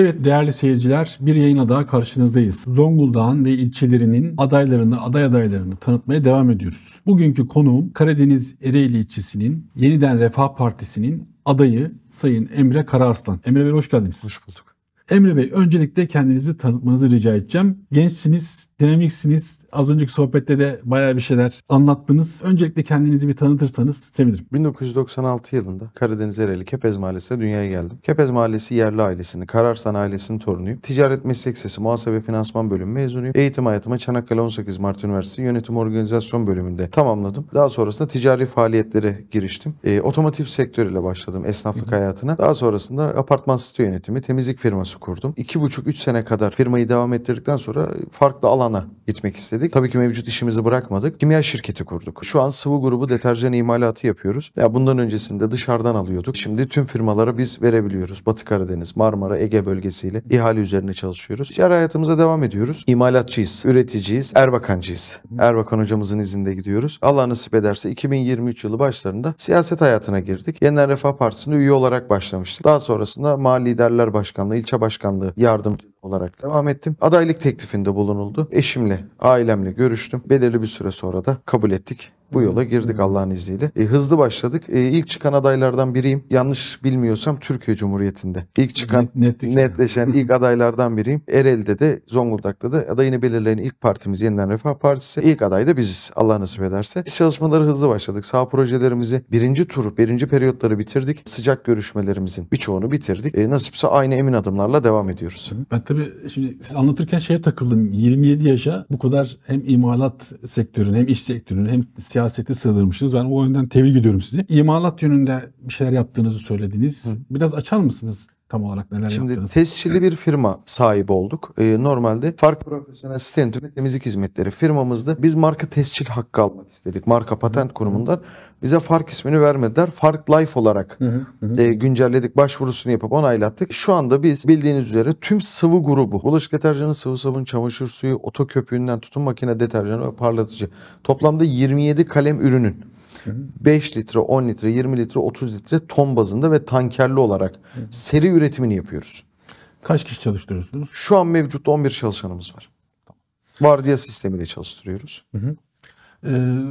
Evet değerli seyirciler bir yayına daha karşınızdayız. Zonguldak'ın ve ilçelerinin adaylarını, aday adaylarını tanıtmaya devam ediyoruz. Bugünkü konuğum Karadeniz Ereğli ilçesinin yeniden Refah Partisi'nin adayı Sayın Emre Karaaslan. Emre Bey hoş geldiniz. Hoş bulduk. Emre Bey öncelikle kendinizi tanıtmanızı rica edeceğim. Gençsiniz, dinamiksiniz, Az önceki sohbette de bayağı bir şeyler anlattınız. Öncelikle kendinizi bir tanıtırsanız sevinirim. 1996 yılında Karadeniz Ereli Kepez Mahallesi'ne dünyaya geldim. Kepez Mahallesi yerli ailesini, Kararsan ailesinin torunuyum. Ticaret Meslek Sesi Muhasebe Finansman Bölümü mezunuyum. Eğitim hayatıma Çanakkale 18 Mart Üniversitesi Yönetim Organizasyon Bölümünde tamamladım. Daha sonrasında ticari faaliyetlere giriştim. E, otomotiv sektörüyle başladım esnaflık hayatına. Daha sonrasında apartman site yönetimi, temizlik firması kurdum. 2,5-3 sene kadar firmayı devam ettirdikten sonra farklı alana gitmek istedik. Tabii ki mevcut işimizi bırakmadık. Kimya şirketi kurduk. Şu an sıvı grubu deterjan imalatı yapıyoruz. Ya bundan öncesinde dışarıdan alıyorduk. Şimdi tüm firmalara biz verebiliyoruz. Batı Karadeniz, Marmara, Ege bölgesiyle ihale üzerine çalışıyoruz. İşler hayatımıza devam ediyoruz. İmalatçıyız, üreticiyiz, Erbakancıyız. Erbakan hocamızın izinde gidiyoruz. Allah nasip ederse 2023 yılı başlarında siyaset hayatına girdik. Yeniden Refah Partisi'nde üye olarak başlamıştık. Daha sonrasında Mali Liderler Başkanlığı, ilçe başkanlığı yardımcı olarak devam ettim. Adaylık teklifinde bulunuldu. Eşimle, ailemle görüştüm. Belirli bir süre sonra da kabul ettik bu yola hmm. girdik hmm. Allah'ın izniyle. E, hızlı başladık. E, ilk çıkan adaylardan biriyim. Yanlış bilmiyorsam Türkiye Cumhuriyeti'nde. İlk çıkan Net, netleşen ilk adaylardan biriyim. Erel'de de Zonguldak'ta da adayını belirleyen ilk partimiz Yeniden Refah Partisi. İlk aday da biziz Allah nasip ederse. Biz e, çalışmaları hızlı başladık. Sağ projelerimizi birinci tur, birinci periyotları bitirdik. Sıcak görüşmelerimizin birçoğunu bitirdik. E, nasipse aynı emin adımlarla devam ediyoruz. Ben tabii şimdi siz anlatırken şeye takıldım. 27 yaşa bu kadar hem imalat sektörünün hem iş sektörünün hem siyaset siyasete sığdırmışsınız. Ben o yönden tebrik ediyorum sizi. İmalat yönünde bir şeyler yaptığınızı söylediniz. Hı. Biraz açar mısınız? tam olarak neler Şimdi yaptınız? Şimdi tescilli bir firma sahibi olduk. Ee, normalde Fark Profesyonel stent ve Temizlik Hizmetleri firmamızda biz marka tescil hakkı almak istedik. Marka Patent Kurumundan bize Fark ismini vermediler. Fark Life olarak hı hı E, güncelledik. Başvurusunu yapıp onaylattık. Şu anda biz bildiğiniz üzere tüm sıvı grubu bulaşık deterjanı, sıvı sabun, çamaşır suyu, oto tutun makine deterjanı ve parlatıcı. Toplamda 27 kalem ürünün 5 litre, 10 litre, 20 litre, 30 litre ton bazında ve tankerli olarak seri üretimini yapıyoruz. Kaç kişi çalıştırıyorsunuz? Şu an mevcut 11 çalışanımız var. Vardiya sistemiyle çalıştırıyoruz. Hı hı. Ee,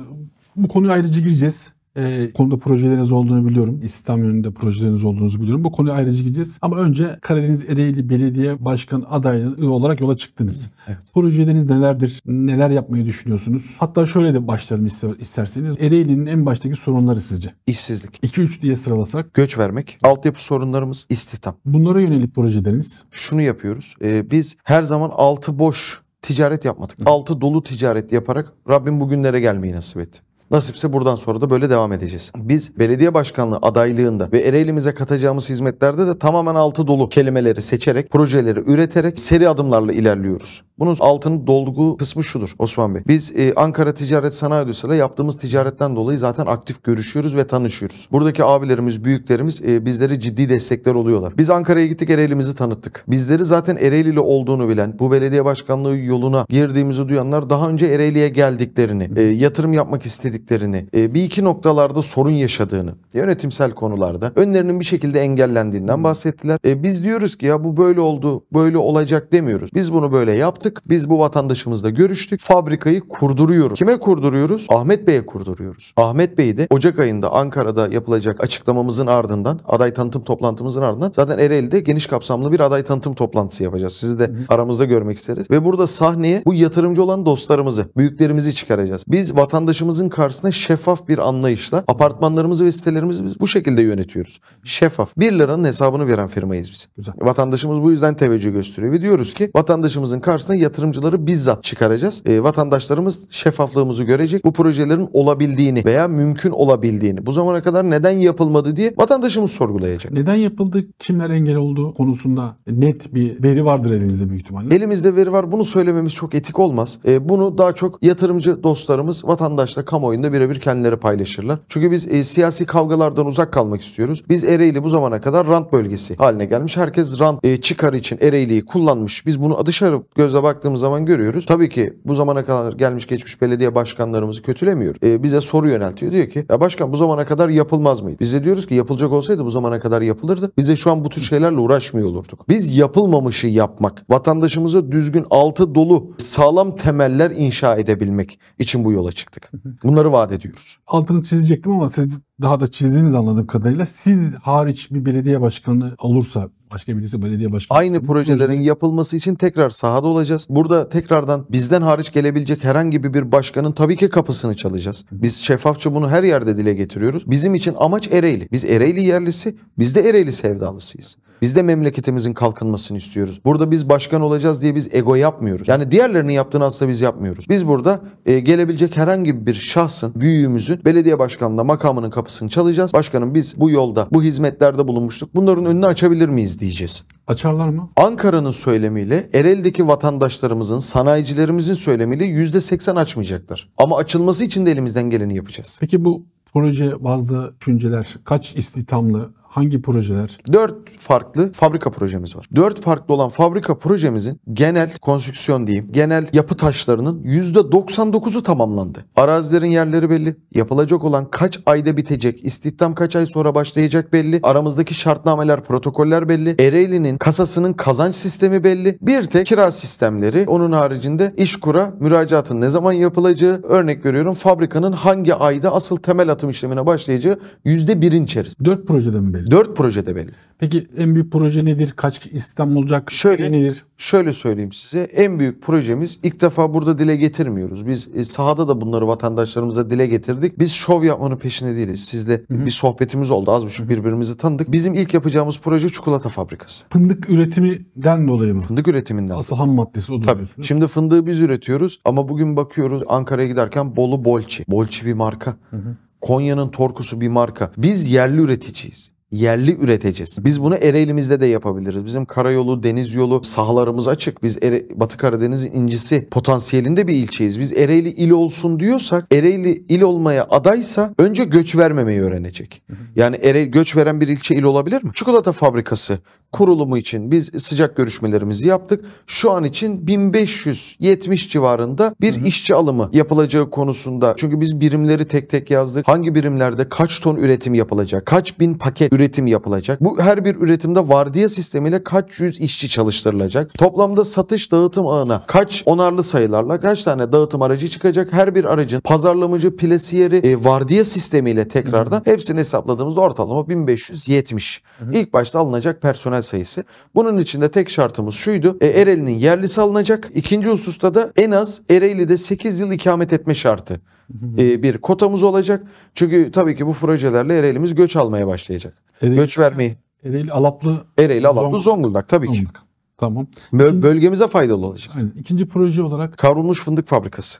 bu konuya ayrıca gireceğiz e, konuda projeleriniz olduğunu biliyorum. İstihdam yönünde projeleriniz olduğunuzu biliyorum. Bu konuya ayrıca gideceğiz. Ama önce Karadeniz Ereğli Belediye Başkan adayı olarak yola çıktınız. Evet. Projeleriniz nelerdir? Neler yapmayı düşünüyorsunuz? Hatta şöyle de başlayalım isterseniz. Ereğli'nin en baştaki sorunları sizce? İşsizlik. 2-3 diye sıralasak. Göç vermek. Altyapı sorunlarımız istihdam. Bunlara yönelik projeleriniz? Şunu yapıyoruz. E, biz her zaman altı boş ticaret yapmadık. Altı dolu ticaret yaparak Rabbim bugünlere gelmeyi nasip etti. Nasipse buradan sonra da böyle devam edeceğiz. Biz belediye başkanlığı adaylığında ve Ereğli'mize katacağımız hizmetlerde de tamamen altı dolu kelimeleri seçerek, projeleri üreterek seri adımlarla ilerliyoruz. Bunun altını dolgu kısmı şudur Osman Bey. Biz e, Ankara Ticaret Sanayi Odası'yla yaptığımız ticaretten dolayı zaten aktif görüşüyoruz ve tanışıyoruz. Buradaki abilerimiz, büyüklerimiz e, bizlere ciddi destekler oluyorlar. Biz Ankara'ya gittik Ereğli'mizi tanıttık. Bizleri zaten Ereğli'li olduğunu bilen, bu belediye başkanlığı yoluna girdiğimizi duyanlar daha önce Ereğli'ye geldiklerini, e, yatırım yapmak istediklerini, e, bir iki noktalarda sorun yaşadığını, yönetimsel konularda önlerinin bir şekilde engellendiğinden bahsettiler. E, biz diyoruz ki ya bu böyle oldu, böyle olacak demiyoruz. Biz bunu böyle yaptık yaptık. Biz bu vatandaşımızla görüştük. Fabrikayı kurduruyoruz. Kime kurduruyoruz? Ahmet Bey'e kurduruyoruz. Ahmet Bey'i de Ocak ayında Ankara'da yapılacak açıklamamızın ardından, aday tanıtım toplantımızın ardından zaten Ereğli'de geniş kapsamlı bir aday tanıtım toplantısı yapacağız. Sizi de aramızda görmek isteriz. Ve burada sahneye bu yatırımcı olan dostlarımızı, büyüklerimizi çıkaracağız. Biz vatandaşımızın karşısına şeffaf bir anlayışla apartmanlarımızı ve sitelerimizi biz bu şekilde yönetiyoruz. Şeffaf. 1 liranın hesabını veren firmayız biz. Güzel. Vatandaşımız bu yüzden teveccüh gösteriyor ve diyoruz ki vatandaşımızın karşısına yatırımcıları bizzat çıkaracağız. E, vatandaşlarımız şeffaflığımızı görecek. Bu projelerin olabildiğini veya mümkün olabildiğini bu zamana kadar neden yapılmadı diye vatandaşımız sorgulayacak. Neden yapıldı, kimler engel oldu konusunda net bir veri vardır elinizde büyük ihtimalle. Elimizde veri var. Bunu söylememiz çok etik olmaz. E, bunu daha çok yatırımcı dostlarımız vatandaşla kamuoyunda birebir kendileri paylaşırlar. Çünkü biz e, siyasi kavgalardan uzak kalmak istiyoruz. Biz Ereğli bu zamana kadar rant bölgesi haline gelmiş. Herkes rant e, çıkar için Ereğli'yi kullanmış. Biz bunu dışarı gözle baktığımız zaman görüyoruz. Tabii ki bu zamana kadar gelmiş geçmiş belediye başkanlarımızı kötülemiyor. E, ee, bize soru yöneltiyor. Diyor ki ya başkan bu zamana kadar yapılmaz mıydı? Biz de diyoruz ki yapılacak olsaydı bu zamana kadar yapılırdı. Biz de şu an bu tür şeylerle uğraşmıyor olurduk. Biz yapılmamışı yapmak, vatandaşımıza düzgün altı dolu sağlam temeller inşa edebilmek için bu yola çıktık. Bunları vaat ediyoruz. Altını çizecektim ama siz daha da çizdiğiniz anladığım kadarıyla siz hariç bir belediye başkanı olursa başka birisi belediye başkanı. Aynı projelerin proje... yapılması için tekrar sahada olacağız. Burada tekrardan bizden hariç gelebilecek herhangi bir başkanın tabii ki kapısını çalacağız. Biz şeffafça bunu her yerde dile getiriyoruz. Bizim için amaç Ereğli. Biz Ereğli yerlisi, biz de Ereğli sevdalısıyız. Biz de memleketimizin kalkınmasını istiyoruz. Burada biz başkan olacağız diye biz ego yapmıyoruz. Yani diğerlerinin yaptığını aslında biz yapmıyoruz. Biz burada e, gelebilecek herhangi bir şahsın, büyüğümüzün belediye başkanında makamının kapısını çalacağız. Başkanım biz bu yolda, bu hizmetlerde bulunmuştuk. Bunların önünü açabilir miyiz diyeceğiz. Açarlar mı? Ankara'nın söylemiyle Erel'deki vatandaşlarımızın, sanayicilerimizin söylemiyle %80 açmayacaklar. Ama açılması için de elimizden geleni yapacağız. Peki bu proje bazı düşünceler kaç istihdamlı Hangi projeler? Dört farklı fabrika projemiz var. Dört farklı olan fabrika projemizin genel konstrüksiyon diyeyim, genel yapı taşlarının %99'u tamamlandı. Arazilerin yerleri belli. Yapılacak olan kaç ayda bitecek, istihdam kaç ay sonra başlayacak belli. Aramızdaki şartnameler, protokoller belli. Ereğli'nin kasasının kazanç sistemi belli. Bir tek kira sistemleri, onun haricinde işkura, müracaatın ne zaman yapılacağı, örnek görüyorum. fabrikanın hangi ayda asıl temel atım işlemine başlayacağı %1'in içerisinde. Dört projede mi belli? belli. Dört projede belli. Peki en büyük proje nedir? Kaç İstanbul olacak? Şöyle şey nedir? Şöyle söyleyeyim size. En büyük projemiz ilk defa burada dile getirmiyoruz. Biz e, sahada da bunları vatandaşlarımıza dile getirdik. Biz şov yapmanın peşinde değiliz. Sizle Hı-hı. bir sohbetimiz oldu. Az buçuk hı birbirimizi tanıdık. Bizim ilk yapacağımız proje çikolata fabrikası. Fındık üretiminden dolayı mı? Fındık üretiminden. Asıl ham maddesi o Tabii. Şimdi fındığı biz üretiyoruz ama bugün bakıyoruz Ankara'ya giderken Bolu Bolçi. Bolçi bir marka. Hı hı. Konya'nın torkusu bir marka. Biz yerli üreticiyiz yerli üreteceğiz. Biz bunu Ereğli'mizde de yapabiliriz. Bizim karayolu, deniz yolu sahalarımız açık. Biz Ere, Batı Karadeniz'in incisi potansiyelinde bir ilçeyiz. Biz Ereğli il olsun diyorsak Ereğli il olmaya adaysa önce göç vermemeyi öğrenecek. Yani Ereğli göç veren bir ilçe il olabilir mi? Çikolata fabrikası kurulumu için biz sıcak görüşmelerimizi yaptık. Şu an için 1570 civarında bir hı hı. işçi alımı yapılacağı konusunda. Çünkü biz birimleri tek tek yazdık. Hangi birimlerde kaç ton üretim yapılacak? Kaç bin paket üretim yapılacak. Bu her bir üretimde vardiya sistemiyle kaç yüz işçi çalıştırılacak. Toplamda satış dağıtım ağına kaç onarlı sayılarla kaç tane dağıtım aracı çıkacak. Her bir aracın pazarlamacı, plesiyeri, e, vardiya sistemiyle tekrardan hepsini hesapladığımızda ortalama 1570. İlk başta alınacak personel sayısı. Bunun içinde tek şartımız şuydu. E, Ereğli'nin yerlisi alınacak. İkinci hususta da en az Ereğli'de 8 yıl ikamet etme şartı e, bir kotamız olacak. Çünkü tabii ki bu projelerle Ereğli'miz göç almaya başlayacak. Ereğli, göç vermeyi. Ereğli, Alaplı. Ereğli, Alaplı, Zonguldak, Zonguldak tabii Zonguldak. ki. Tamam. İkinci, Bölgemize faydalı olacak. İkinci proje olarak? Kavrulmuş fındık fabrikası.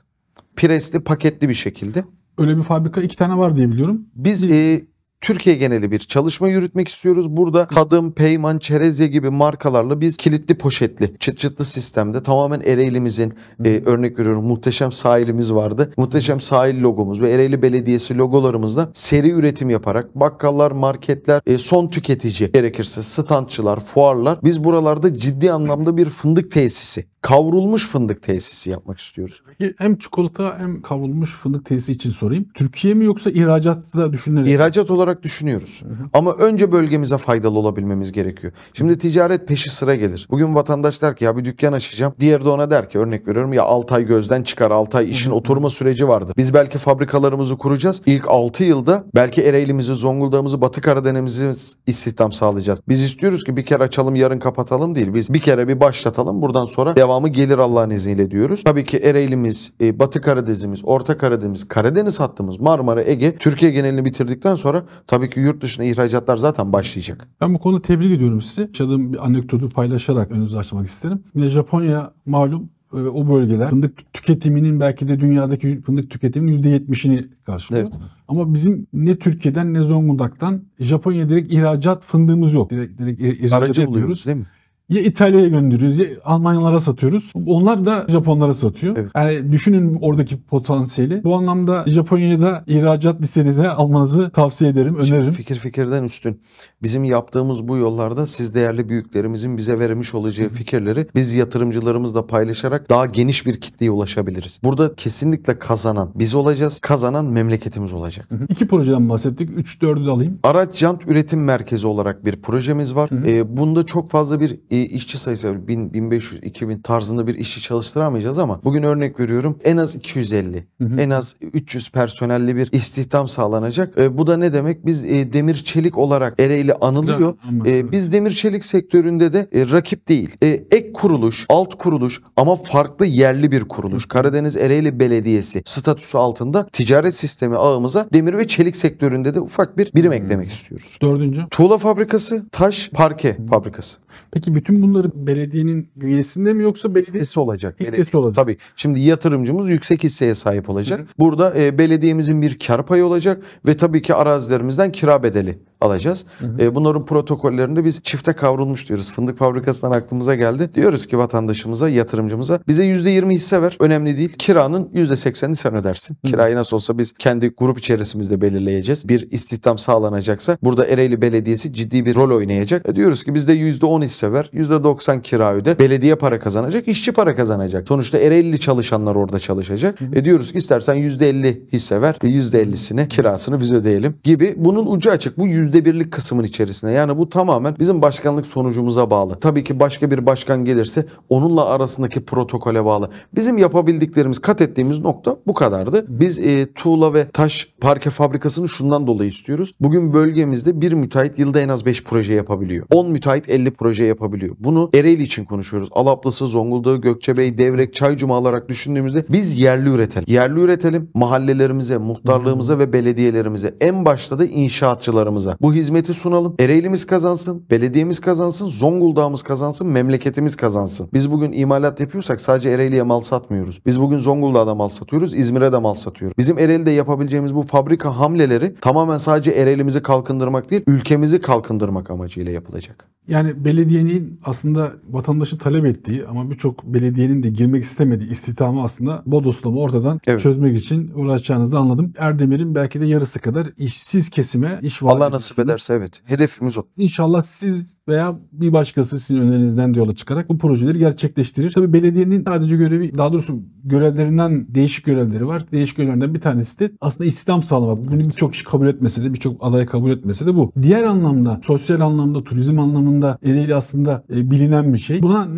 Presli, paketli bir şekilde. Öyle bir fabrika iki tane var diye biliyorum. Biz e, Türkiye geneli bir çalışma yürütmek istiyoruz. Burada kadın, Peyman, Çerezye gibi markalarla biz kilitli poşetli, çıt çıtlı sistemde tamamen Ereğli'mizin e, örnek veriyorum muhteşem sahilimiz vardı. Muhteşem sahil logomuz ve Ereğli Belediyesi logolarımızla seri üretim yaparak bakkallar, marketler, e, son tüketici gerekirse standçılar, fuarlar biz buralarda ciddi anlamda bir fındık tesisi kavrulmuş fındık tesisi yapmak istiyoruz. Hem çikolata hem kavrulmuş fındık tesisi için sorayım. Türkiye mi yoksa ihracatta da düşünülerek? İhracat olarak düşünüyoruz. Hı hı. Ama önce bölgemize faydalı olabilmemiz gerekiyor. Şimdi ticaret peşi sıra gelir. Bugün vatandaş der ki ya bir dükkan açacağım. Diğer de ona der ki örnek veriyorum ya 6 ay gözden çıkar 6 ay işin hı hı. oturma süreci vardır. Biz belki fabrikalarımızı kuracağız. İlk 6 yılda belki Ereğli'mizi, Zonguldak'ımızı, Batı Karadeniz'i istihdam sağlayacağız. Biz istiyoruz ki bir kere açalım yarın kapatalım değil. Biz bir kere bir başlatalım buradan sonra devam devamı gelir Allah'ın izniyle diyoruz. Tabii ki Ereğli'miz, e, Batı Karadeniz'imiz, Orta Karadeniz, Karadeniz hattımız, Marmara, Ege, Türkiye genelini bitirdikten sonra tabii ki yurt dışına ihracatlar zaten başlayacak. Ben bu konuda tebrik ediyorum sizi. Yaşadığım bir anekdotu paylaşarak önünüzü açmak isterim. Yine Japonya malum e, o bölgeler fındık tüketiminin belki de dünyadaki fındık tüketiminin %70'ini karşılıyor. Evet. Ama bizim ne Türkiye'den ne Zonguldak'tan Japonya direkt ihracat fındığımız yok. Direkt, direkt ihracat Aracı ediyoruz. Buluyoruz, değil mi? ya İtalya'ya gönderiyoruz ya Almanyalara satıyoruz. Onlar da Japonlara satıyor. Evet. Yani düşünün oradaki potansiyeli. Bu anlamda Japonya'da ihracat listenize almanızı tavsiye ederim, öneririm. Şimdi fikir fikirden üstün. Bizim yaptığımız bu yollarda siz değerli büyüklerimizin bize vermiş olacağı fikirleri biz yatırımcılarımızla paylaşarak daha geniş bir kitleye ulaşabiliriz. Burada kesinlikle kazanan biz olacağız, kazanan memleketimiz olacak. Hı hı. İki projeden bahsettik. üç dördü de alayım. Araç Jant Üretim Merkezi olarak bir projemiz var. Hı hı. Ee, bunda çok fazla bir işçi sayısı 1000, 1500, 2000 tarzında bir işçi çalıştıramayacağız ama bugün örnek veriyorum en az 250, hı hı. en az 300 personelli bir istihdam sağlanacak. E, bu da ne demek? Biz e, demir çelik olarak Ereğli anılıyor. E, biz demir çelik sektöründe de e, rakip değil. E, ek kuruluş, alt kuruluş ama farklı yerli bir kuruluş. Hı. Karadeniz Ereğli Belediyesi statüsü altında ticaret sistemi ağımıza demir ve çelik sektöründe de ufak bir birim eklemek istiyoruz. Dördüncü. Tuğla fabrikası, taş, parke fabrikası. Peki bütün bütün bunları belediyenin bünyesinde mi yoksa belediyesi olacak. Hissesi olacak. Tabii. Şimdi yatırımcımız yüksek hisseye sahip olacak. Hı hı. Burada e, belediyemizin bir kar payı olacak ve tabii ki arazilerimizden kira bedeli alacağız. Hı hı. E, bunların protokollerinde biz çifte kavrulmuş diyoruz. Fındık fabrikasından aklımıza geldi. Diyoruz ki vatandaşımıza, yatırımcımıza bize %20 hisse ver. Önemli değil. Kiranın %80'ini sen ödersin. Hı. Kirayı nasıl olsa biz kendi grup içerisimizde belirleyeceğiz. Bir istihdam sağlanacaksa burada Ereğli Belediyesi ciddi bir rol oynayacak. E, diyoruz ki bizde %10 hisse ver. %90 kira öde. Belediye para kazanacak, işçi para kazanacak. Sonuçta Ereğli çalışanlar orada çalışacak. Hı. E, diyoruz ki istersen %50 hisse ver. %50'sini kirasını biz ödeyelim gibi. Bunun ucu açık. Bu %100 birlik kısmın içerisine. Yani bu tamamen bizim başkanlık sonucumuza bağlı. Tabii ki başka bir başkan gelirse onunla arasındaki protokole bağlı. Bizim yapabildiklerimiz, kat ettiğimiz nokta bu kadardı. Biz e, tuğla ve taş parke fabrikasını şundan dolayı istiyoruz. Bugün bölgemizde bir müteahhit yılda en az 5 proje yapabiliyor. 10 müteahhit 50 proje yapabiliyor. Bunu Ereğli için konuşuyoruz. Alaplısı, Zonguldakı, Gökçebey, Devrek, Çaycuma olarak düşündüğümüzde biz yerli üretelim. Yerli üretelim mahallelerimize, muhtarlığımıza ve belediyelerimize. En başta da inşaatçılarımıza bu hizmeti sunalım. Ereğlimiz kazansın, belediyemiz kazansın, Zonguldak'ımız kazansın, memleketimiz kazansın. Biz bugün imalat yapıyorsak sadece Ereğli'ye mal satmıyoruz. Biz bugün Zonguldak'a mal satıyoruz, İzmir'e de mal satıyoruz. Bizim Ereğli'de yapabileceğimiz bu fabrika hamleleri tamamen sadece Ereğli'mizi kalkındırmak değil, ülkemizi kalkındırmak amacıyla yapılacak. Yani belediyenin aslında vatandaşı talep ettiği ama birçok belediyenin de girmek istemediği istihdamı aslında bodoslama ortadan evet. çözmek için uğraşacağınızı anladım. Erdemir'in belki de yarısı kadar işsiz kesime iş var. Allah nasip ederse evet. Hedefimiz o. İnşallah siz veya bir başkası sizin önerinizden de yola çıkarak bu projeleri gerçekleştirir. Tabii belediyenin sadece görevi, daha doğrusu görevlerinden değişik görevleri var. Değişik görevlerden bir tanesi de aslında istihdam sağlamak. Bunu evet. birçok kişi kabul etmese de, birçok aday kabul etmese de bu. Diğer anlamda, sosyal anlamda, turizm anlamında Ereğli aslında e, bilinen bir şey. Buna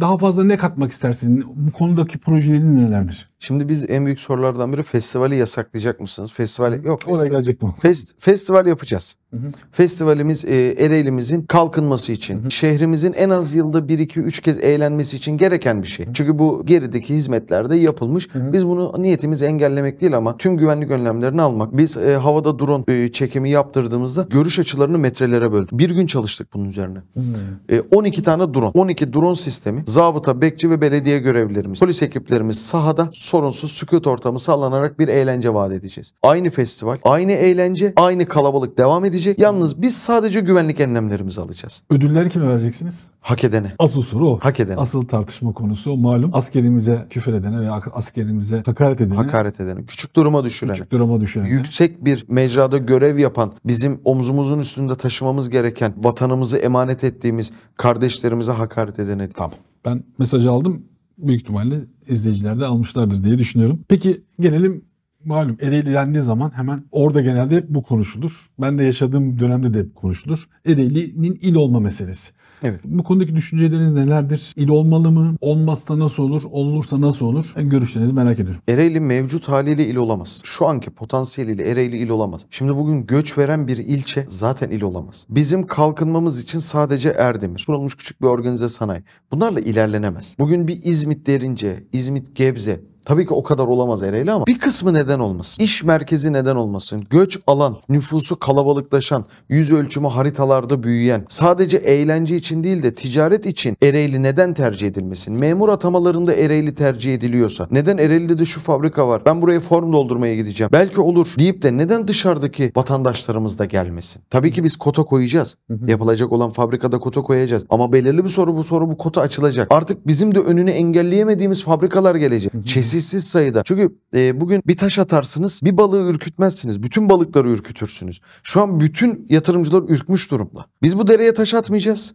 daha fazla ne katmak istersin? Bu konudaki projelerin nelerdir? Şimdi biz en büyük sorulardan biri festivali yasaklayacak mısınız? Festival yok. Oraya gelecektim. Fest, festival yapacağız. Hı hı. Festivalimiz e, Ereğli'mizin kalkınması olması için, hı hı. şehrimizin en az yılda 1-2-3 kez eğlenmesi için gereken bir şey. Çünkü bu gerideki hizmetlerde yapılmış. Hı hı. Biz bunu niyetimiz engellemek değil ama tüm güvenlik önlemlerini almak. Biz e, havada drone e, çekimi yaptırdığımızda görüş açılarını metrelere böldük. Bir gün çalıştık bunun üzerine. Hı hı. E, 12 tane drone. 12 drone sistemi zabıta, bekçi ve belediye görevlilerimiz, polis ekiplerimiz sahada sorunsuz sükut ortamı sağlanarak bir eğlence vaat edeceğiz. Aynı festival, aynı eğlence, aynı kalabalık devam edecek. Yalnız biz sadece güvenlik önlemlerimizi alacağız. Ödülleri kime vereceksiniz? Hak edene. Asıl soru o. Hak edene. Asıl tartışma konusu o. Malum askerimize küfür edene veya askerimize hakaret edene. Hakaret edene. Küçük duruma düşürene. Küçük duruma düşürene. Yüksek bir mecrada görev yapan, bizim omzumuzun üstünde taşımamız gereken, vatanımızı emanet ettiğimiz kardeşlerimize hakaret edene. Tamam. Ben mesajı aldım. Büyük ihtimalle izleyiciler de almışlardır diye düşünüyorum. Peki gelelim malum Ereğli dendiği zaman hemen orada genelde bu konuşulur. Ben de yaşadığım dönemde de konuşulur. Ereğli'nin il olma meselesi. Evet. Bu konudaki düşünceleriniz nelerdir? İl olmalı mı? Olmazsa nasıl olur? Olursa nasıl olur? görüşlerinizi merak ediyorum. Ereğli mevcut haliyle il olamaz. Şu anki potansiyeliyle Ereğli il olamaz. Şimdi bugün göç veren bir ilçe zaten il olamaz. Bizim kalkınmamız için sadece Erdemir, kurulmuş küçük bir organize sanayi. Bunlarla ilerlenemez. Bugün bir İzmit derince, İzmit Gebze Tabii ki o kadar olamaz Ereğli ama bir kısmı neden olmasın. İş merkezi neden olmasın. Göç alan, nüfusu kalabalıklaşan, yüz ölçümü haritalarda büyüyen, sadece eğlence için değil de ticaret için Ereğli neden tercih edilmesin? Memur atamalarında Ereğli tercih ediliyorsa, neden Ereğli'de de şu fabrika var, ben buraya form doldurmaya gideceğim, belki olur deyip de neden dışarıdaki vatandaşlarımız da gelmesin? Tabii ki biz kota koyacağız. Yapılacak olan fabrikada kota koyacağız. Ama belirli bir soru bu soru bu kota açılacak. Artık bizim de önünü engelleyemediğimiz fabrikalar gelecek. Çesi hadsiz sayıda. Çünkü e, bugün bir taş atarsınız bir balığı ürkütmezsiniz. Bütün balıkları ürkütürsünüz. Şu an bütün yatırımcılar ürkmüş durumda. Biz bu dereye taş atmayacağız.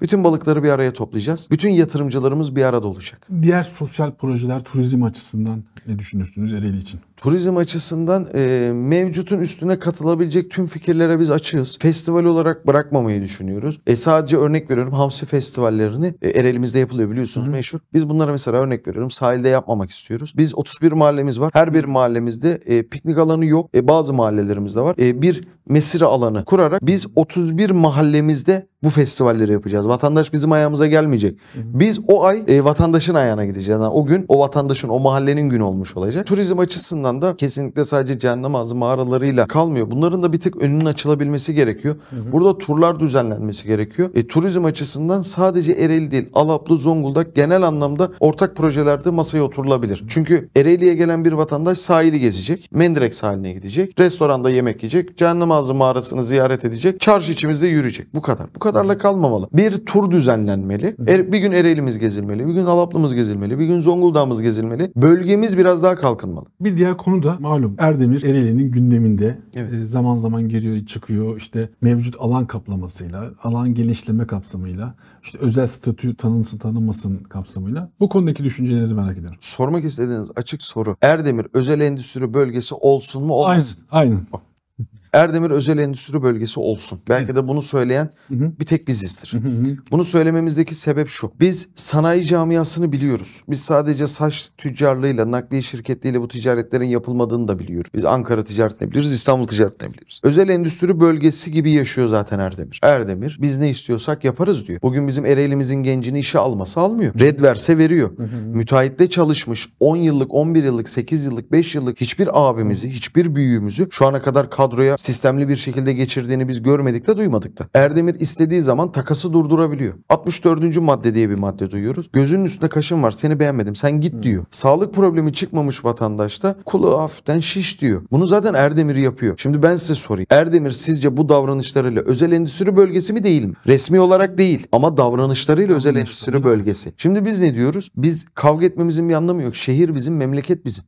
Bütün balıkları bir araya toplayacağız. Bütün yatırımcılarımız bir arada olacak. Diğer sosyal projeler turizm açısından ne düşünürsünüz Ereğli için? Turizm açısından e, mevcutun üstüne katılabilecek tüm fikirlere biz açığız. Festival olarak bırakmamayı düşünüyoruz. E, sadece örnek veriyorum hamsi festivallerini e, Ereğli'mizde yapılıyor biliyorsunuz hı meşhur. Biz bunlara mesela örnek veriyorum sahilde yapmamak istiyoruz. Biz 31 mahallemiz var. Her bir mahallemizde e, piknik alanı yok. E, bazı mahallelerimizde var. E, bir mesire alanı kurarak biz 31 mahallemizde bu festivalleri yapacağız. Vatandaş bizim ayağımıza gelmeyecek. Biz o ay e, vatandaşın ayağına gideceğiz. Yani o gün o vatandaşın, o mahallenin günü olmuş olacak. Turizm açısından da kesinlikle sadece cehennem ağzı mağaralarıyla kalmıyor. Bunların da bir tık önünün açılabilmesi gerekiyor. Hı hı. Burada turlar düzenlenmesi gerekiyor. E, turizm açısından sadece Ereğli değil, Alaplı, Zonguldak genel anlamda ortak projelerde masaya oturulabilir. Çünkü Ereğli'ye gelen bir vatandaş sahili gezecek, Mendirek sahiline gidecek, restoranda yemek yiyecek, cehennem Namazlı mağarasını ziyaret edecek. Çarşı içimizde yürüyecek. Bu kadar. Bu kadarla kalmamalı. Bir tur düzenlenmeli. Er, bir gün Ereğli'miz gezilmeli. Bir gün Alaplımız gezilmeli. Bir gün Zonguldak'ımız gezilmeli. Bölgemiz biraz daha kalkınmalı. Bir diğer konu da malum Erdemir Ereğli'nin gündeminde. Evet. E, zaman zaman geliyor çıkıyor. İşte mevcut alan kaplamasıyla, alan genişleme kapsamıyla, işte özel statü tanınsın tanınmasın kapsamıyla. Bu konudaki düşüncelerinizi merak ediyorum. Sormak istediğiniz açık soru. Erdemir özel endüstri bölgesi olsun mu olmasın? Aynen. aynen. Erdemir özel endüstri bölgesi olsun. Belki de bunu söyleyen bir tek bizizdir. Bunu söylememizdeki sebep şu. Biz sanayi camiasını biliyoruz. Biz sadece saç tüccarlığıyla, nakliye şirketliğiyle bu ticaretlerin yapılmadığını da biliyoruz. Biz Ankara ticaretini biliriz, İstanbul ticaretini biliriz. Özel endüstri bölgesi gibi yaşıyor zaten Erdemir. Erdemir biz ne istiyorsak yaparız diyor. Bugün bizim Ereğli'mizin gencini işe alması almıyor. Red verse veriyor. Müteahhitle çalışmış 10 yıllık, 11 yıllık, 8 yıllık, 5 yıllık hiçbir abimizi, hiçbir büyüğümüzü şu ana kadar kadroya sistemli bir şekilde geçirdiğini biz görmedik de duymadık da. Erdemir istediği zaman takası durdurabiliyor. 64. madde diye bir madde duyuyoruz. Gözünün üstünde kaşın var seni beğenmedim sen git hmm. diyor. Sağlık problemi çıkmamış vatandaşta kulağı hafiften şiş diyor. Bunu zaten Erdemir yapıyor. Şimdi ben size sorayım. Erdemir sizce bu davranışlarıyla özel endüstri bölgesi mi değil mi? Resmi olarak değil ama davranışlarıyla özel endüstri bölgesi. Şimdi biz ne diyoruz? Biz kavga etmemizin bir anlamı yok. Şehir bizim, memleket bizim.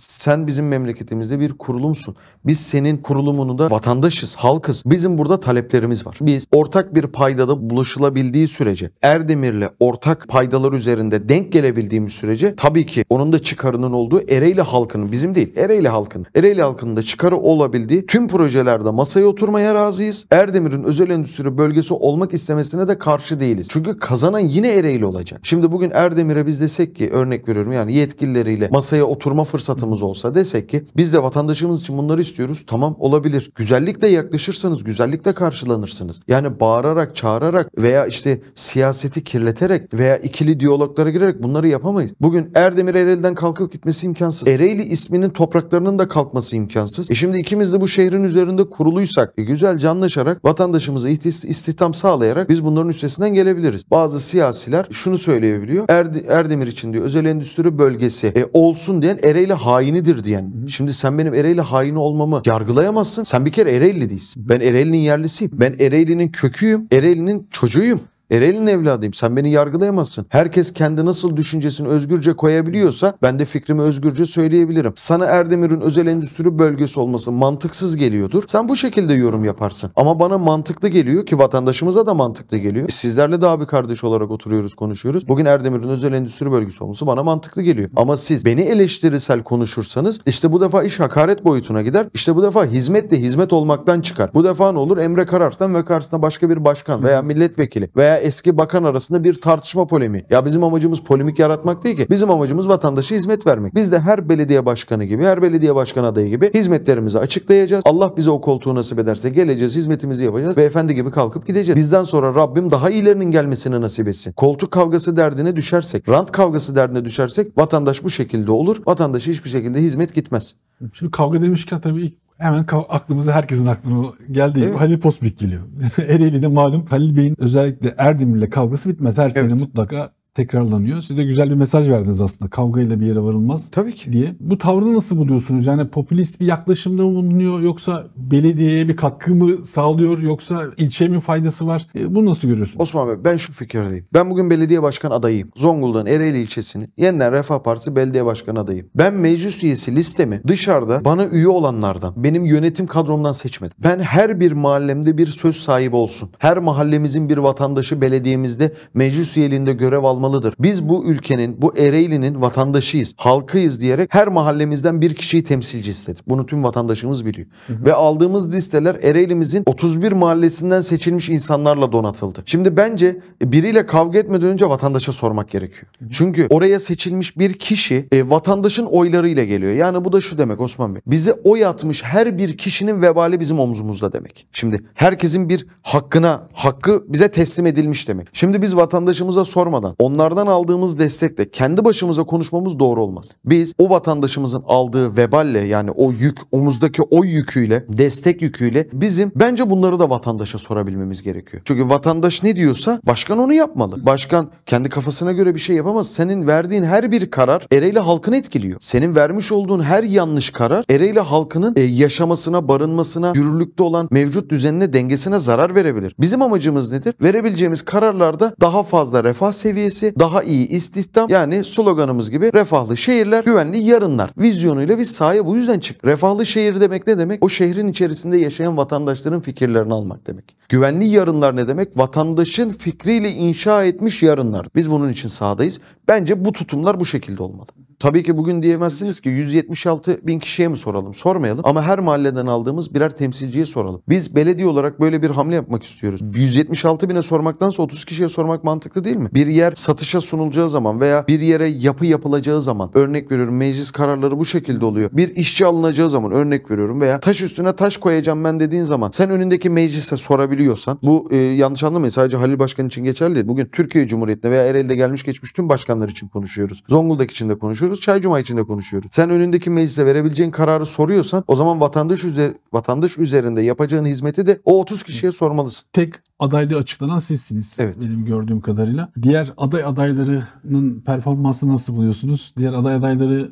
Sen bizim memleketimizde bir kurulumsun. Biz senin kurulumunu da vatandaşız, halkız. Bizim burada taleplerimiz var. Biz ortak bir paydada buluşulabildiği sürece Erdemir'le ortak paydalar üzerinde denk gelebildiğimiz sürece tabii ki onun da çıkarının olduğu Ereğli halkının bizim değil Ereğli halkının Ereğli halkının da çıkarı olabildiği tüm projelerde masaya oturmaya razıyız. Erdemir'in özel endüstri bölgesi olmak istemesine de karşı değiliz. Çünkü kazanan yine Ereğli olacak. Şimdi bugün Erdemir'e biz desek ki örnek veriyorum yani yetkilileriyle masaya oturma fırsatı fırsatımız olsa desek ki biz de vatandaşımız için bunları istiyoruz. Tamam olabilir. Güzellikle yaklaşırsanız güzellikle karşılanırsınız. Yani bağırarak, çağırarak veya işte siyaseti kirleterek veya ikili diyaloglara girerek bunları yapamayız. Bugün Erdemir Ereğli'den kalkıp gitmesi imkansız. Ereğli isminin topraklarının da kalkması imkansız. E şimdi ikimiz de bu şehrin üzerinde kuruluysak e güzelce anlaşarak vatandaşımıza istihdam sağlayarak biz bunların üstesinden gelebiliriz. Bazı siyasiler şunu söyleyebiliyor. Erd Erdemir için diyor özel endüstri bölgesi e, olsun diyen Ereğli hainidir diyen. Hı hı. Şimdi sen benim Ereğli hain olmamı yargılayamazsın. Sen bir kere Ereğli değilsin. Ben Ereğli'nin yerlisiyim. Ben Ereğli'nin köküyüm. Ereğli'nin çocuğuyum. Erel'in evladıyım. Sen beni yargılayamazsın. Herkes kendi nasıl düşüncesini özgürce koyabiliyorsa ben de fikrimi özgürce söyleyebilirim. Sana Erdemir'in özel endüstri bölgesi olması mantıksız geliyordur. Sen bu şekilde yorum yaparsın. Ama bana mantıklı geliyor ki vatandaşımıza da mantıklı geliyor. E sizlerle daha bir kardeş olarak oturuyoruz, konuşuyoruz. Bugün Erdemir'in özel endüstri bölgesi olması bana mantıklı geliyor. Ama siz beni eleştirisel konuşursanız işte bu defa iş hakaret boyutuna gider. İşte bu defa hizmet de hizmet olmaktan çıkar. Bu defa ne olur? Emre Kararslan ve karşısına başka bir başkan veya milletvekili veya eski bakan arasında bir tartışma polemi. Ya bizim amacımız polemik yaratmak değil ki. Bizim amacımız vatandaşa hizmet vermek. Biz de her belediye başkanı gibi, her belediye başkan adayı gibi hizmetlerimizi açıklayacağız. Allah bize o koltuğu nasip ederse geleceğiz, hizmetimizi yapacağız ve efendi gibi kalkıp gideceğiz. Bizden sonra Rabbim daha iyilerinin gelmesini nasip etsin. Koltuk kavgası derdine düşersek, rant kavgası derdine düşersek vatandaş bu şekilde olur. Vatandaşa hiçbir şekilde hizmet gitmez. Şimdi kavga demişken tabii ilk hemen aklımıza herkesin aklına geldiği evet. Halil Posbik geliyor. Ereğli'de malum Halil Bey'in özellikle Erdemir'le kavgası bitmez. Her evet. sene mutlaka tekrarlanıyor. Siz de güzel bir mesaj verdiniz aslında. Kavgayla bir yere varılmaz. Tabii ki. diye. Bu tavrını nasıl buluyorsunuz? Yani popülist bir yaklaşımda mı bulunuyor yoksa belediyeye bir katkı mı sağlıyor yoksa ilçeye mi faydası var? E, bunu nasıl görüyorsunuz? Osman Bey ben şu fikirdeyim. Ben bugün belediye başkan adayıyım. Zonguldak'ın Ereğli ilçesini yeniden Refah Partisi belediye başkan adayıyım. Ben meclis üyesi listemi dışarıda bana üye olanlardan, benim yönetim kadromdan seçmedim. Ben her bir mahallemde bir söz sahibi olsun. Her mahallemizin bir vatandaşı belediyemizde meclis üyeliğinde görev alma olmalıdır. Biz bu ülkenin, bu Ereğli'nin vatandaşıyız, halkıyız diyerek her mahallemizden bir kişiyi temsilci istedim. Bunu tüm vatandaşımız biliyor. Hı hı. Ve aldığımız listeler Ereğli'mizin 31 mahallesinden seçilmiş insanlarla donatıldı. Şimdi bence biriyle kavga etmeden önce vatandaşa sormak gerekiyor. Hı hı. Çünkü oraya seçilmiş bir kişi e, vatandaşın oylarıyla geliyor. Yani bu da şu demek Osman Bey. Bize oy atmış her bir kişinin vebali bizim omzumuzda demek. Şimdi herkesin bir hakkına, hakkı bize teslim edilmiş demek. Şimdi biz vatandaşımıza sormadan, onlardan aldığımız destekle kendi başımıza konuşmamız doğru olmaz. Biz o vatandaşımızın aldığı veballe yani o yük omuzdaki o yüküyle destek yüküyle bizim bence bunları da vatandaşa sorabilmemiz gerekiyor. Çünkü vatandaş ne diyorsa başkan onu yapmalı. Başkan kendi kafasına göre bir şey yapamaz. Senin verdiğin her bir karar Ereğli halkını etkiliyor. Senin vermiş olduğun her yanlış karar Ereğli halkının e, yaşamasına, barınmasına, yürürlükte olan mevcut düzenine, dengesine zarar verebilir. Bizim amacımız nedir? Verebileceğimiz kararlarda daha fazla refah seviyesi ülkesi, daha iyi istihdam yani sloganımız gibi refahlı şehirler, güvenli yarınlar vizyonuyla biz sahaya bu yüzden çık. Refahlı şehir demek ne demek? O şehrin içerisinde yaşayan vatandaşların fikirlerini almak demek. Güvenli yarınlar ne demek? Vatandaşın fikriyle inşa etmiş yarınlar. Biz bunun için sahadayız. Bence bu tutumlar bu şekilde olmalı. Tabii ki bugün diyemezsiniz ki 176 bin kişiye mi soralım? Sormayalım ama her mahalleden aldığımız birer temsilciye soralım. Biz belediye olarak böyle bir hamle yapmak istiyoruz. 176 bine sormaktansa 30 kişiye sormak mantıklı değil mi? Bir yer satışa sunulacağı zaman veya bir yere yapı yapılacağı zaman örnek veriyorum meclis kararları bu şekilde oluyor. Bir işçi alınacağı zaman örnek veriyorum veya taş üstüne taş koyacağım ben dediğin zaman sen önündeki meclise sorabiliyorsan bu e, yanlış anlamayın sadece Halil Başkan için geçerli değil. Bugün Türkiye Cumhuriyeti'nde veya Ereğli'de gelmiş geçmiş tüm başkanlar için konuşuyoruz. Zonguldak için de konuşuyoruz konuşuyoruz, çay cuma içinde konuşuyoruz. Sen önündeki meclise verebileceğin kararı soruyorsan o zaman vatandaş üzeri, vatandaş üzerinde yapacağın hizmeti de o 30 kişiye sormalısın. Tek adaylığı açıklanan sizsiniz evet. benim gördüğüm kadarıyla. Diğer aday adaylarının performansı nasıl buluyorsunuz? Diğer aday adaylarını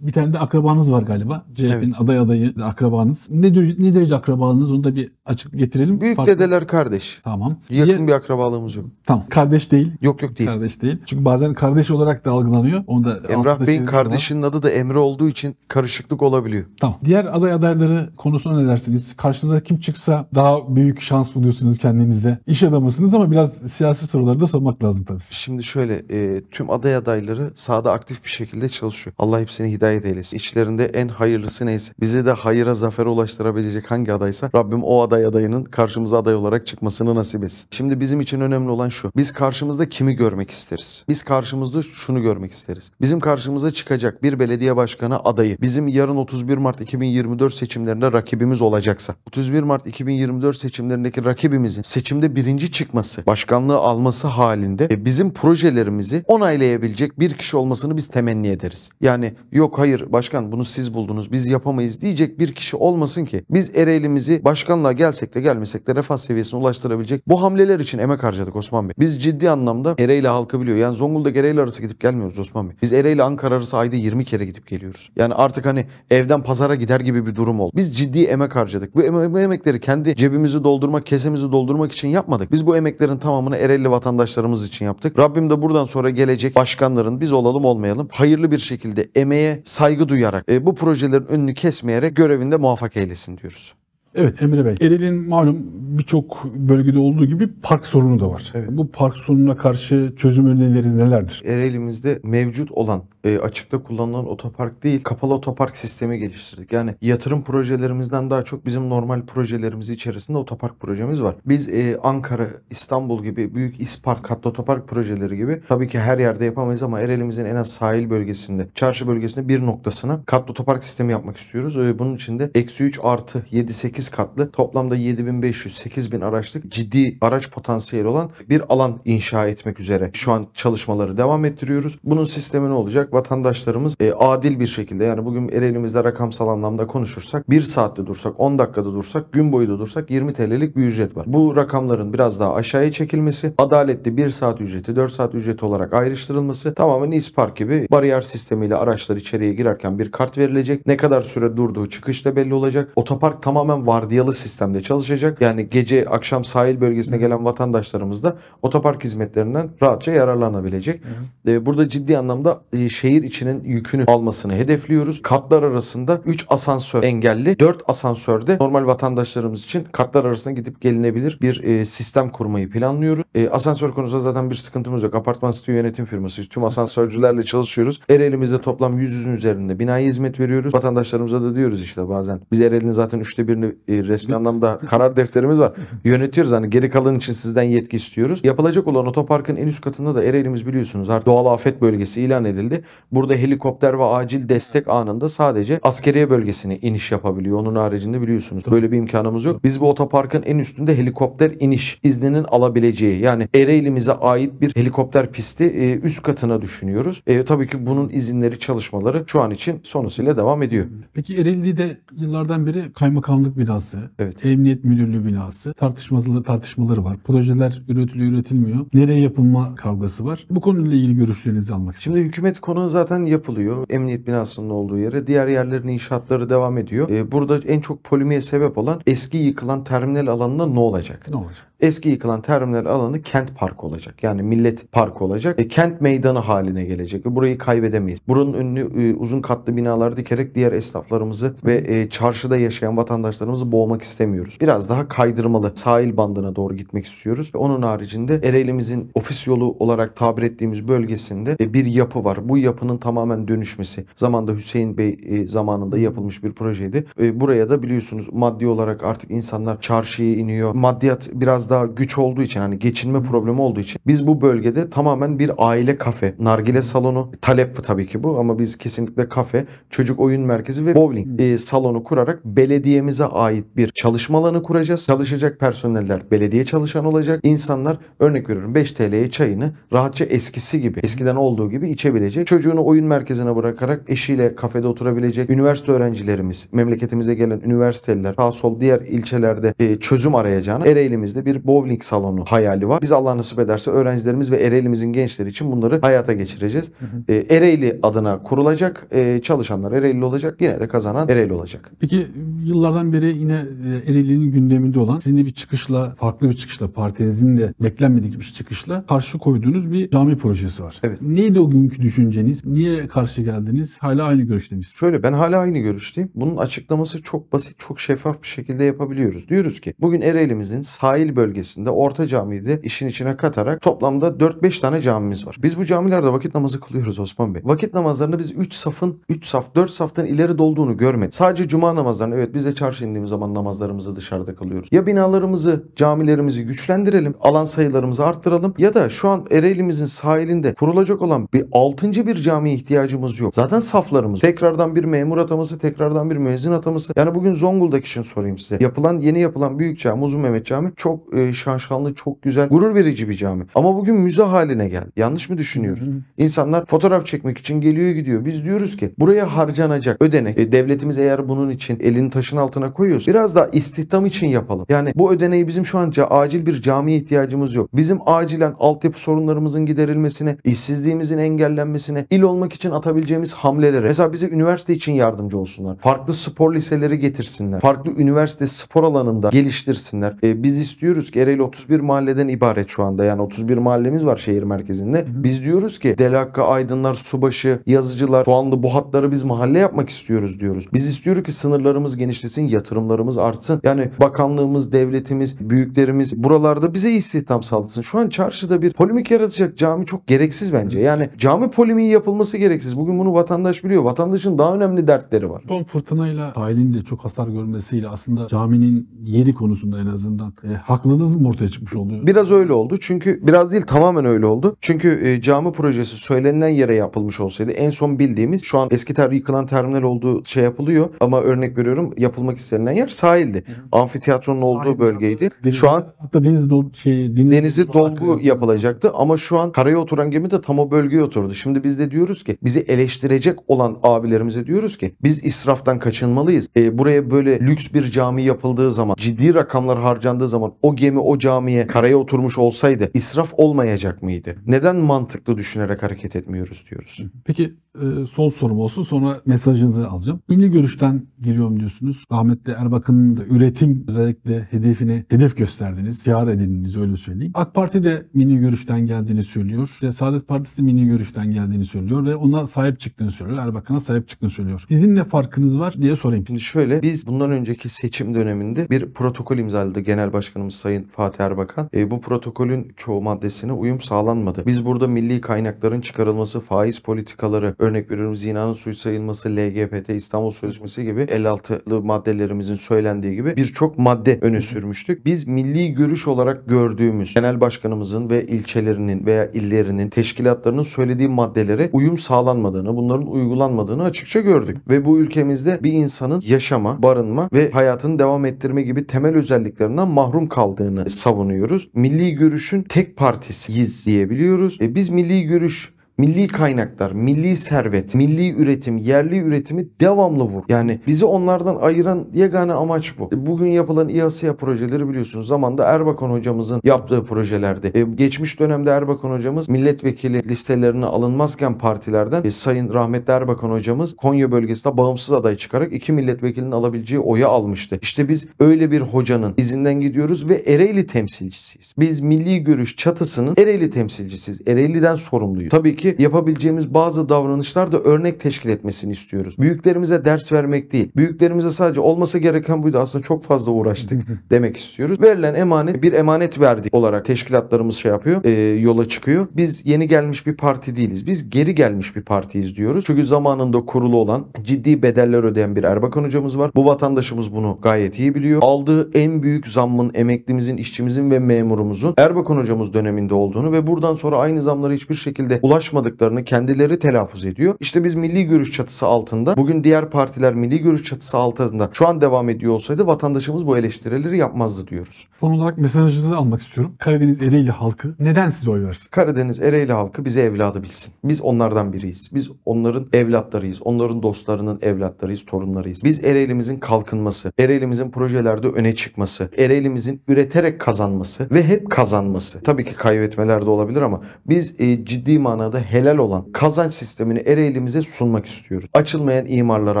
bir tane de akrabanız var galiba. CHP'nin evet. aday adayı akrabanız. Ne, ne derece akrabanız onu da bir açık getirelim. Büyük Farklı. dedeler kardeş. Tamam. Yakın Diğer... bir akrabalığımız yok. Tamam. Kardeş değil. Yok yok değil. Kardeş değil. Çünkü bazen kardeş olarak da algılanıyor. Onu da Emrah Bey'in kardeşinin adı da Emre olduğu için karışıklık olabiliyor. Tamam. Diğer aday adayları konusuna ne dersiniz? Karşınıza kim çıksa daha büyük şans buluyorsunuz kendinizde. İş adamısınız ama biraz siyasi soruları da sormak lazım tabii. Şimdi şöyle e, tüm aday adayları sahada aktif bir şekilde çalışıyor. Allah hepsini hidayet eylesin. İçlerinde en hayırlısı neyse. Bizi de hayıra zafere ulaştırabilecek hangi adaysa Rabbim o aday aday adayının karşımıza aday olarak çıkmasını nasip etsin. Şimdi bizim için önemli olan şu. Biz karşımızda kimi görmek isteriz? Biz karşımızda şunu görmek isteriz. Bizim karşımıza çıkacak bir belediye başkanı adayı bizim yarın 31 Mart 2024 seçimlerinde rakibimiz olacaksa 31 Mart 2024 seçimlerindeki rakibimizin seçimde birinci çıkması, başkanlığı alması halinde e, bizim projelerimizi onaylayabilecek bir kişi olmasını biz temenni ederiz. Yani yok hayır başkan bunu siz buldunuz biz yapamayız diyecek bir kişi olmasın ki biz Ereğli'mizi başkanlığa gelsek de gelmesek de refah seviyesine ulaştırabilecek bu hamleler için emek harcadık Osman Bey. Biz ciddi anlamda Ereğli halkı biliyor. Yani Zonguldak Ereğli arası gidip gelmiyoruz Osman Bey. Biz Ereğli Ankara arası ayda 20 kere gidip geliyoruz. Yani artık hani evden pazara gider gibi bir durum oldu. Biz ciddi emek harcadık. Bu, em bu emekleri kendi cebimizi doldurmak, kesemizi doldurmak için yapmadık. Biz bu emeklerin tamamını Ereğli vatandaşlarımız için yaptık. Rabbim de buradan sonra gelecek başkanların biz olalım olmayalım hayırlı bir şekilde emeğe saygı duyarak e, bu projelerin önünü kesmeyerek görevinde muvaffak eylesin diyoruz. Evet Emre Bey. Erel'in malum birçok bölgede olduğu gibi park sorunu da var. Evet. Bu park sorununa karşı çözüm önerileriniz nelerdir? Erelimizde mevcut olan e, açıkta kullanılan otopark değil kapalı otopark sistemi geliştirdik. Yani yatırım projelerimizden daha çok bizim normal projelerimiz içerisinde otopark projemiz var. Biz e, Ankara, İstanbul gibi büyük ispark hatta otopark projeleri gibi tabii ki her yerde yapamayız ama Erelimizin en az sahil bölgesinde, çarşı bölgesinde bir noktasına katlı otopark sistemi yapmak istiyoruz. E, bunun için de eksi 3 artı 7 8 8 katlı toplamda 7500-8000 araçlık ciddi araç potansiyeli olan bir alan inşa etmek üzere şu an çalışmaları devam ettiriyoruz. Bunun sistemi ne olacak? Vatandaşlarımız e, adil bir şekilde yani bugün elimizde rakamsal anlamda konuşursak 1 saatte dursak 10 dakikada dursak gün boyu da dursak 20 TL'lik bir ücret var. Bu rakamların biraz daha aşağıya çekilmesi, adaletli 1 saat ücreti 4 saat ücreti olarak ayrıştırılması tamamen ispark gibi bariyer sistemiyle araçlar içeriye girerken bir kart verilecek. Ne kadar süre durduğu çıkışta belli olacak. Otopark tamamen var vardiyalı sistemde çalışacak. Yani gece akşam sahil bölgesine gelen vatandaşlarımız da otopark hizmetlerinden rahatça yararlanabilecek. E, burada ciddi anlamda e, şehir içinin yükünü almasını hedefliyoruz. Katlar arasında 3 asansör engelli, 4 asansörde normal vatandaşlarımız için katlar arasında gidip gelinebilir bir e, sistem kurmayı planlıyoruz. E, asansör konusunda zaten bir sıkıntımız yok. Apartman site yönetim firması. Tüm asansörcülerle çalışıyoruz. Ereğlimizde toplam 100'ün üzerinde binaya hizmet veriyoruz. Vatandaşlarımıza da diyoruz işte bazen. Biz Ereğli'nin zaten üçte birini e, resmi anlamda karar defterimiz var. Yönetiyoruz hani geri kalan için sizden yetki istiyoruz. Yapılacak olan otoparkın en üst katında da Ereğli'miz biliyorsunuz artık doğal afet bölgesi ilan edildi. Burada helikopter ve acil destek anında sadece askeriye bölgesine iniş yapabiliyor. Onun haricinde biliyorsunuz böyle bir imkanımız yok. Biz bu otoparkın en üstünde helikopter iniş izninin alabileceği yani Ereğli'mize ait bir helikopter pisti e, üst katına düşünüyoruz. E, tabii ki bunun izinleri çalışmaları şu an için sonusuyla devam ediyor. Peki Ereğli'de yıllardan beri kaymakamlık bir binası, evet. emniyet müdürlüğü binası tartışmaları, tartışmaları var. Projeler üretiliyor, üretilmiyor. Nereye yapılma kavgası var. Bu konuyla ilgili görüşlerinizi almak istiyorum. Şimdi hükümet konu zaten yapılıyor. Emniyet binasının olduğu yere. Diğer yerlerin inşaatları devam ediyor. Ee, burada en çok polemiğe sebep olan eski yıkılan terminal alanına ne olacak? Ne olacak? Eski yıkılan terimler alanı kent parkı olacak. Yani millet parkı olacak. E, kent meydanı haline gelecek. E, burayı kaybedemeyiz. Buranın önünü e, uzun katlı binalar dikerek diğer esnaflarımızı ve e, çarşıda yaşayan vatandaşlarımızı boğmak istemiyoruz. Biraz daha kaydırmalı sahil bandına doğru gitmek istiyoruz. Ve onun haricinde Ereğli'mizin ofis yolu olarak tabir ettiğimiz bölgesinde e, bir yapı var. Bu yapının tamamen dönüşmesi. Zamanda Hüseyin Bey e, zamanında yapılmış bir projeydi. E, buraya da biliyorsunuz maddi olarak artık insanlar çarşıya iniyor. Maddiyat biraz daha güç olduğu için hani geçinme problemi olduğu için biz bu bölgede tamamen bir aile kafe, nargile salonu, talep tabii ki bu ama biz kesinlikle kafe, çocuk oyun merkezi ve bowling e, salonu kurarak belediyemize ait bir çalışma alanı kuracağız. Çalışacak personeller belediye çalışan olacak. İnsanlar örnek veriyorum 5 TL'ye çayını rahatça eskisi gibi, eskiden olduğu gibi içebilecek. Çocuğunu oyun merkezine bırakarak eşiyle kafede oturabilecek. Üniversite öğrencilerimiz, memleketimize gelen üniversiteliler, sağ sol diğer ilçelerde e, çözüm arayacağına Ereğli'mizde bir bowling salonu hayali var. Biz Allah nasip ederse öğrencilerimiz ve Ereğli'mizin gençleri için bunları hayata geçireceğiz. Hı hı. E, Ereğli adına kurulacak. E, çalışanlar Ereğli olacak. Yine de kazanan Ereğli olacak. Peki yıllardan beri yine e, Ereğli'nin gündeminde olan sizin de bir çıkışla, farklı bir çıkışla, partinizin de beklenmedik bir çıkışla karşı koyduğunuz bir cami projesi var. Evet. Neydi o günkü düşünceniz? Niye karşı geldiniz? Hala aynı görüşte miyiz? Şöyle ben hala aynı görüşteyim. Bunun açıklaması çok basit, çok şeffaf bir şekilde yapabiliyoruz. Diyoruz ki bugün Ereğli'mizin sahil bölgesinde bölgesinde Orta Camii'yi de işin içine katarak toplamda 4-5 tane camimiz var. Biz bu camilerde vakit namazı kılıyoruz Osman Bey. Vakit namazlarını biz 3 safın 3 saf 4 saftan ileri dolduğunu görmedik. Sadece cuma namazlarını evet biz de çarşı indiğimiz zaman namazlarımızı dışarıda kılıyoruz. Ya binalarımızı, camilerimizi güçlendirelim, alan sayılarımızı arttıralım ya da şu an Ereğli'mizin sahilinde kurulacak olan bir 6. bir camiye ihtiyacımız yok. Zaten saflarımız. Tekrardan bir memur ataması, tekrardan bir müezzin ataması. Yani bugün Zonguldak için sorayım size. Yapılan yeni yapılan büyük cami Uzun Mehmet Cami çok e, şanşanlı, çok güzel, gurur verici bir cami. Ama bugün müze haline geldi. Yanlış mı düşünüyoruz? İnsanlar fotoğraf çekmek için geliyor gidiyor. Biz diyoruz ki buraya harcanacak ödenek. E, devletimiz eğer bunun için elini taşın altına koyuyorsa biraz daha istihdam için yapalım. Yani bu ödeneği bizim şu anca acil bir camiye ihtiyacımız yok. Bizim acilen altyapı sorunlarımızın giderilmesine, işsizliğimizin engellenmesine, il olmak için atabileceğimiz hamlelere. Mesela bize üniversite için yardımcı olsunlar. Farklı spor liseleri getirsinler. Farklı üniversite spor alanında geliştirsinler. E, biz istiyoruz diyoruz ki Ereğli 31 mahalleden ibaret şu anda. Yani 31 mahallemiz var şehir merkezinde. Biz diyoruz ki Delakka, Aydınlar, Subaşı, Yazıcılar, Soğanlı bu hatları biz mahalle yapmak istiyoruz diyoruz. Biz istiyoruz ki sınırlarımız genişlesin, yatırımlarımız artsın. Yani bakanlığımız, devletimiz, büyüklerimiz buralarda bize istihdam sağlasın. Şu an çarşıda bir polimik yaratacak cami çok gereksiz bence. Yani cami polemiği yapılması gereksiz. Bugün bunu vatandaş biliyor. Vatandaşın daha önemli dertleri var. Son fırtınayla sahilin de çok hasar görmesiyle aslında caminin yeri konusunda en azından e, haklı farkındalığınız mı ortaya çıkmış oluyor? Biraz öyle oldu. Çünkü biraz değil tamamen öyle oldu. Çünkü e, cami projesi söylenilen yere yapılmış olsaydı en son bildiğimiz şu an eski ter yıkılan terminal olduğu şey yapılıyor ama örnek veriyorum yapılmak istenilen yer sahildi. Hı. Yani. Amfiteyatronun Sahil olduğu bölgeydi. Deniz, şu an hatta deniz dol şey deniz denizi dolgu yapılacaktı ama şu an karaya oturan gemi de tam o bölgeye oturdu. Şimdi biz de diyoruz ki bizi eleştirecek olan abilerimize diyoruz ki biz israftan kaçınmalıyız. E, buraya böyle lüks bir cami yapıldığı zaman ciddi rakamlar harcandığı zaman o gemi o camiye karaya oturmuş olsaydı israf olmayacak mıydı? Neden mantıklı düşünerek hareket etmiyoruz diyoruz. Peki e, son sorum olsun sonra mesajınızı alacağım. Milli görüşten geliyorum diyorsunuz. Rahmetli Erbakan'ın da üretim özellikle hedefini hedef gösterdiniz. Siyar edindiniz öyle söyleyeyim. AK Parti de milli görüşten geldiğini söylüyor. İşte Saadet Partisi de milli görüşten geldiğini söylüyor ve ona sahip çıktığını söylüyor. Erbakan'a sahip çıktığını söylüyor. Sizin ne farkınız var diye sorayım. Şimdi şöyle biz bundan önceki seçim döneminde bir protokol imzaladı genel başkanımız Sayın Sayın Fatih Erbakan. E, bu protokolün çoğu maddesine uyum sağlanmadı. Biz burada milli kaynakların çıkarılması, faiz politikaları, örnek veriyorum zinanın suç sayılması, LGBT, İstanbul Sözleşmesi gibi 56'lı maddelerimizin söylendiği gibi birçok madde öne sürmüştük. Biz milli görüş olarak gördüğümüz genel başkanımızın ve ilçelerinin veya illerinin teşkilatlarının söylediği maddelere uyum sağlanmadığını, bunların uygulanmadığını açıkça gördük. Ve bu ülkemizde bir insanın yaşama, barınma ve hayatını devam ettirme gibi temel özelliklerinden mahrum kaldı olmadığını savunuyoruz. Milli görüşün tek partisiyiz diyebiliyoruz. E biz milli görüş milli kaynaklar, milli servet, milli üretim, yerli üretimi devamlı vur. Yani bizi onlardan ayıran yegane amaç bu. E, bugün yapılan İHSİA projeleri biliyorsunuz zamanda Erbakan hocamızın yaptığı projelerde. E, geçmiş dönemde Erbakan hocamız milletvekili listelerine alınmazken partilerden e, Sayın Rahmetli Erbakan hocamız Konya bölgesinde bağımsız aday çıkarak iki milletvekilinin alabileceği oya almıştı. İşte biz öyle bir hocanın izinden gidiyoruz ve Ereğli temsilcisiyiz. Biz milli görüş çatısının Ereğli temsilcisiyiz. Ereğli'den sorumluyuz. Tabii ki toplumdaki yapabileceğimiz bazı davranışlar da örnek teşkil etmesini istiyoruz. Büyüklerimize ders vermek değil. Büyüklerimize sadece olması gereken buydu aslında çok fazla uğraştık demek istiyoruz. Verilen emanet bir emanet verdik olarak teşkilatlarımız şey yapıyor e, yola çıkıyor. Biz yeni gelmiş bir parti değiliz. Biz geri gelmiş bir partiyiz diyoruz. Çünkü zamanında kurulu olan ciddi bedeller ödeyen bir Erbakan hocamız var. Bu vatandaşımız bunu gayet iyi biliyor. Aldığı en büyük zammın emeklimizin, işçimizin ve memurumuzun Erbakan hocamız döneminde olduğunu ve buradan sonra aynı zamları hiçbir şekilde ulaş konuşmadıklarını kendileri telaffuz ediyor. İşte biz milli görüş çatısı altında bugün diğer partiler milli görüş çatısı altında şu an devam ediyor olsaydı vatandaşımız bu eleştirileri yapmazdı diyoruz. Son olarak mesajınızı almak istiyorum. Karadeniz Ereğli halkı neden size oy versin? Karadeniz Ereğli halkı bize evladı bilsin. Biz onlardan biriyiz. Biz onların evlatlarıyız. Onların dostlarının evlatlarıyız, torunlarıyız. Biz Ereğli'mizin kalkınması, Ereğli'mizin projelerde öne çıkması, Ereğli'mizin üreterek kazanması ve hep kazanması. Tabii ki kaybetmeler de olabilir ama biz e, ciddi manada helal olan kazanç sistemini Ereğli'mize sunmak istiyoruz. Açılmayan imarları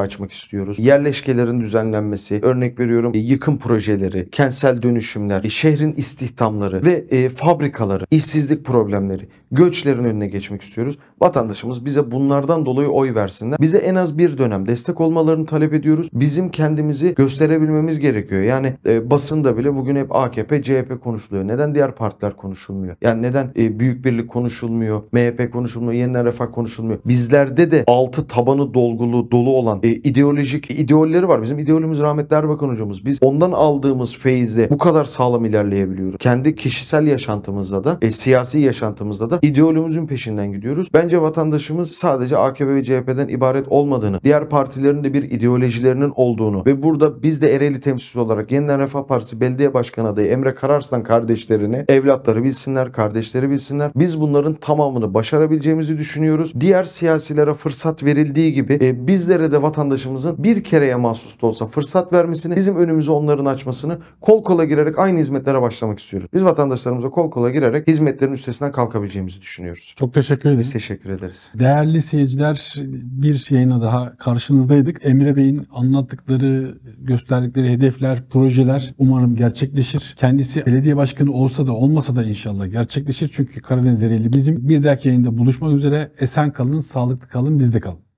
açmak istiyoruz. Yerleşkelerin düzenlenmesi, örnek veriyorum e, yıkım projeleri, kentsel dönüşümler, e, şehrin istihdamları ve e, fabrikaları, işsizlik problemleri, göçlerin önüne geçmek istiyoruz. Vatandaşımız bize bunlardan dolayı oy versinler. Bize en az bir dönem destek olmalarını talep ediyoruz. Bizim kendimizi gösterebilmemiz gerekiyor. Yani e, basında bile bugün hep AKP, CHP konuşuluyor. Neden diğer partiler konuşulmuyor? Yani neden e, Büyük Birlik konuşulmuyor, MHP konuşulmuyor? konuşulmuyor, yeniden refah konuşulmuyor. Bizlerde de altı tabanı dolgulu, dolu olan e, ideolojik ideolleri var. Bizim ideolojimiz rahmetli Erbakan hocamız. Biz ondan aldığımız feyizle bu kadar sağlam ilerleyebiliyoruz. Kendi kişisel yaşantımızda da, e, siyasi yaşantımızda da ideolojimizin peşinden gidiyoruz. Bence vatandaşımız sadece AKP ve CHP'den ibaret olmadığını, diğer partilerin de bir ideolojilerinin olduğunu ve burada biz de Ereğli temsilcisi olarak Yeniden Refah Partisi Belediye Başkanı adayı Emre Kararslan kardeşlerini, evlatları bilsinler, kardeşleri bilsinler. Biz bunların tamamını başarabiliriz yapabileceğimizi düşünüyoruz. Diğer siyasilere fırsat verildiği gibi e, bizlere de vatandaşımızın bir kereye mahsus da olsa fırsat vermesini, bizim önümüzü onların açmasını kol kola girerek aynı hizmetlere başlamak istiyoruz. Biz vatandaşlarımıza kol kola girerek hizmetlerin üstesinden kalkabileceğimizi düşünüyoruz. Çok teşekkür ederiz. Biz teşekkür ederiz. Değerli seyirciler bir yayına daha karşınızdaydık. Emre Bey'in anlattıkları, gösterdikleri hedefler, projeler umarım gerçekleşir. Kendisi belediye başkanı olsa da olmasa da inşallah gerçekleşir. Çünkü Karadeniz Ereğli bizim. Bir dahaki yayında buluşacağız Buluşmak üzere. Esen kalın, sağlıklı kalın, bizde kalın.